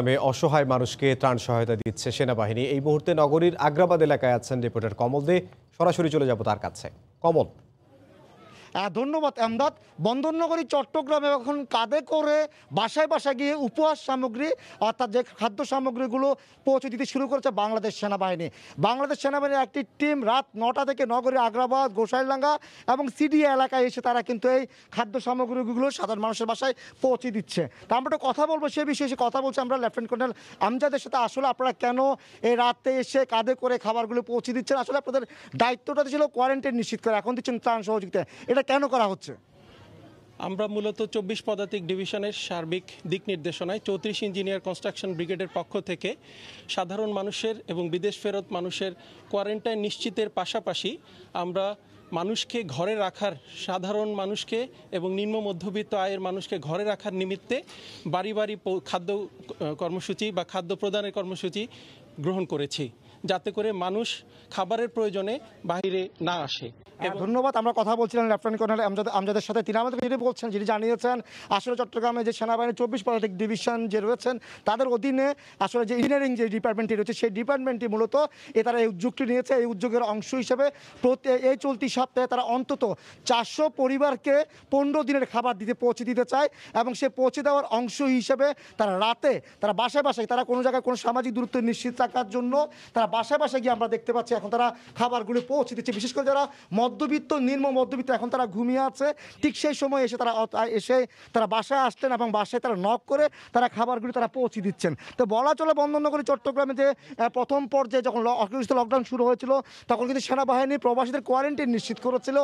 নামে অসহায় মানুষকে ত্রাণ সহায়তা দিচ্ছে সেনাবাহিনী এই মুহূর্তে নগরীর আগ্রাবাদ এলাকায় আছেন রিপোর্টার কমল দে সরাসরি চলে যাব তার কাছে কমল ধন্যবাদ আমদাদ বন্দরনগরী চট্টগ্রামে এখন কাঁধে করে বাসায় বাসায় গিয়ে উপহাস সামগ্রী অর্থাৎ যে খাদ্য সামগ্রীগুলো পৌঁছে দিতে শুরু করেছে বাংলাদেশ সেনাবাহিনী বাংলাদেশ সেনাবাহিনীর একটি টিম রাত নটা থেকে নগরী আগ্রাবাদ গোসাইলাঙ্গা এবং সিডি এলাকায় এসে তারা কিন্তু এই খাদ্য সামগ্রীগুলো সাধারণ মানুষের বাসায় পৌঁছে দিচ্ছে তা আমরা কথা বলবো সে বিষয়ে এসে কথা বলছি আমরা লেফটেন্ট কর্নেল আমজাদের সাথে আসলে আপনারা কেন এই রাতে এসে কাঁধে করে খাবারগুলো পৌঁছে দিচ্ছেন আসলে আপনাদের দায়িত্বটা ছিল কোয়ারেন্টাইন নিশ্চিত করা এখন দিচ্ছেন ত্রাণ সহযোগিতা এটা কেন করা হচ্ছে আমরা মূলত চব্বিশ পদাতিক ডিভিশনের সার্বিক দিক নির্দেশনায় চৌত্রিশ ইঞ্জিনিয়ার কনস্ট্রাকশন ব্রিগেডের পক্ষ থেকে সাধারণ মানুষের এবং বিদেশ ফেরত মানুষের কোয়ারেন্টাইন নিশ্চিতের পাশাপাশি আমরা মানুষকে ঘরে রাখার সাধারণ মানুষকে এবং নিম্ন মধ্যবিত্ত আয়ের মানুষকে ঘরে রাখার নিমিত্তে বাড়ি বাড়ি খাদ্য কর্মসূচি বা খাদ্য প্রদানের কর্মসূচি গ্রহণ করেছি যাতে করে মানুষ খাবারের প্রয়োজনে বাহিরে না আসে হ্যাঁ, ধন্যবাদ আমরা কথা বলছিলাম লেফটেন্ট কর্নেল আমাদের আমজাদের সাথে তিনি আমাদের যিনি বলছেন যিনি জানিয়েছেন আসলে চট্টগ্রামে যে সেনাবাহিনীর চব্বিশ পলিটিক ডিভিশন যে রয়েছেন তাদের অধীনে আসলে যে ইঞ্জিনিয়ারিং যে ডিপার্টমেন্টটি রয়েছে সেই ডিপার্টমেন্টটি মূলত এ তারা এই উদ্যোগটি নিয়েছে এই উদ্যোগের অংশ হিসেবে এই চলতি সপ্তাহে তারা অন্তত চারশো পরিবারকে পনেরো দিনের খাবার দিতে পৌঁছে দিতে চায় এবং সে পৌঁছে দেওয়ার অংশ হিসেবে তারা রাতে তারা বাসায় বাসায় তারা কোনো জায়গায় কোনো সামাজিক দূরত্ব নিশ্চিত টাকার জন্য তারা বাসায় বাসায় গিয়ে আমরা দেখতে পাচ্ছি এখন তারা খাবারগুলো পৌঁছে দিচ্ছে বিশেষ করে যারা মধ্যবিত্ত নিম্ন মধ্যবিত্ত এখন তারা ঘুমিয়ে আছে ঠিক সেই সময় এসে তারা এসে তারা বাসায় আসতেন এবং বাসায় তারা নক করে তারা খাবারগুলি তারা পৌঁছে দিচ্ছেন তো বলা চলে বন্ধনগরী চট্টগ্রামে যে প্রথম পর্যায়ে যখন লকডাউন শুরু হয়েছিল তখন কিন্তু সেনাবাহিনী প্রবাসীদের কোয়ারেন্টাইন নিশ্চিত করেছিল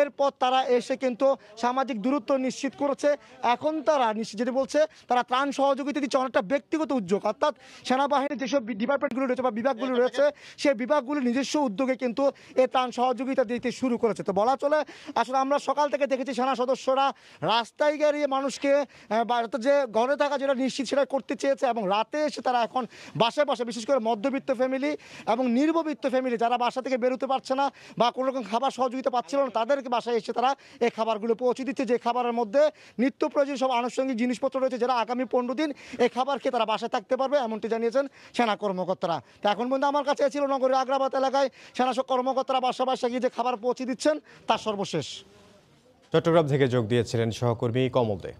এরপর তারা এসে কিন্তু সামাজিক দূরত্ব নিশ্চিত করেছে এখন তারা নিশ্চিত যেটি বলছে তারা ত্রাণ সহযোগিতা দিচ্ছে অনেকটা ব্যক্তিগত উদ্যোগ অর্থাৎ সেনাবাহিনী যেসব ডিপার্টমেন্ট ডিপার্টমেন্টগুলো রয়েছে বা বিভাগগুলো হ্যাঁ, রয়েছে সেই বিভাগগুলো নিজস্ব উদ্যোগে কিন্তু এ ত্রাণ সহযোগিতা দিতে শুরু করেছে তো বলা চলে আসলে আমরা সকাল থেকে দেখেছি সেনা সদস্যরা রাস্তায় গিয়ে মানুষকে যে ঘরে থাকা যেটা নিশ্চিত সেটা করতে চেয়েছে এবং রাতে এসে তারা এখন বাসে বাসে বিশেষ করে মধ্যবিত্ত ফ্যামিলি এবং নির্ববিত্ত ফ্যামিলি যারা বাসা থেকে বেরোতে পারছে না বা কোনো রকম খাবার সহযোগিতা পাচ্ছিল না তাদেরকে বাসায় এসে তারা এই খাবারগুলো পৌঁছে দিচ্ছে যে খাবারের মধ্যে নিত্য প্রয়োজনীয় সব আনুষঙ্গিক জিনিসপত্র রয়েছে যারা আগামী পনেরো দিন এই খাবার খেয়ে তারা বাসায় থাকতে পারবে এমনটি জানিয়েছেন সেনা কর্মকর্তা কর্মকর্তারা তা এখন পর্যন্ত আমার কাছে ছিল নগরের আগ্রাবাদ এলাকায় সেনা কর্মকর্তারা বাসা বাসা গিয়ে যে খাবার পৌঁছে দিচ্ছেন তার সর্বশেষ চট্টগ্রাম থেকে যোগ দিয়েছিলেন সহকর্মী কমল দে